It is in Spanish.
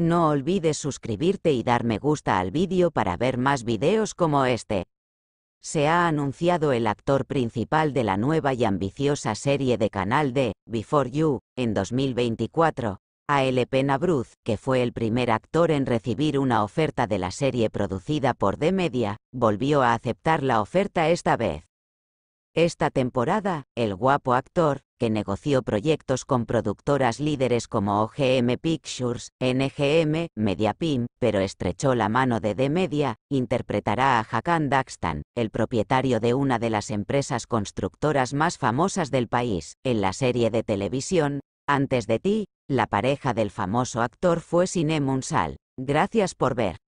No olvides suscribirte y dar me gusta al vídeo para ver más videos como este. Se ha anunciado el actor principal de la nueva y ambiciosa serie de Canal de Before You, en 2024, L. Nabruz, que fue el primer actor en recibir una oferta de la serie producida por D-Media, volvió a aceptar la oferta esta vez. Esta temporada, el guapo actor, que negoció proyectos con productoras líderes como OGM Pictures, NGM, Mediapim, pero estrechó la mano de D-Media, interpretará a Hakan Dakstan, el propietario de una de las empresas constructoras más famosas del país, en la serie de televisión, Antes de ti, la pareja del famoso actor fue Sine Gracias por ver.